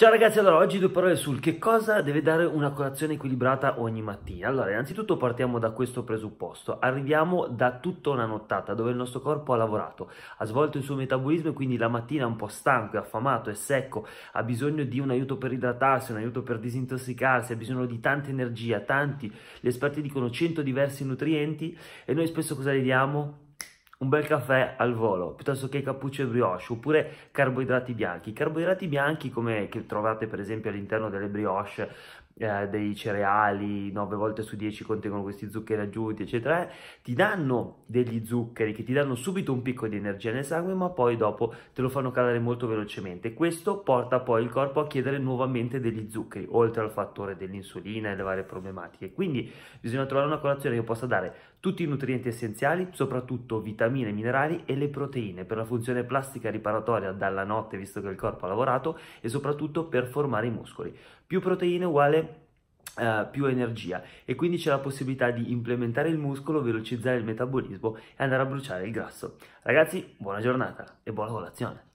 Ciao ragazzi, allora oggi due parole sul che cosa deve dare una colazione equilibrata ogni mattina. Allora, innanzitutto partiamo da questo presupposto. Arriviamo da tutta una nottata dove il nostro corpo ha lavorato, ha svolto il suo metabolismo e quindi la mattina è un po' stanco, è affamato, è secco, ha bisogno di un aiuto per idratarsi, un aiuto per disintossicarsi, ha bisogno di tanta energia, tanti, gli esperti dicono 100 diversi nutrienti e noi spesso cosa gli diamo? un bel caffè al volo, piuttosto che cappuccio e brioche, oppure carboidrati bianchi. I carboidrati bianchi, come che trovate per esempio all'interno delle brioche, eh, dei cereali 9 volte su 10 contengono questi zuccheri aggiunti, eccetera, eh, ti danno degli zuccheri che ti danno subito un picco di energia nel sangue, ma poi dopo te lo fanno calare molto velocemente. Questo porta poi il corpo a chiedere nuovamente degli zuccheri, oltre al fattore dell'insulina e le varie problematiche. Quindi bisogna trovare una colazione che possa dare tutti i nutrienti essenziali, soprattutto vitamine, minerali e le proteine per la funzione plastica riparatoria dalla notte, visto che il corpo ha lavorato, e soprattutto per formare i muscoli. Più proteine uguale Uh, più energia e quindi c'è la possibilità di implementare il muscolo, velocizzare il metabolismo e andare a bruciare il grasso. Ragazzi, buona giornata e buona colazione!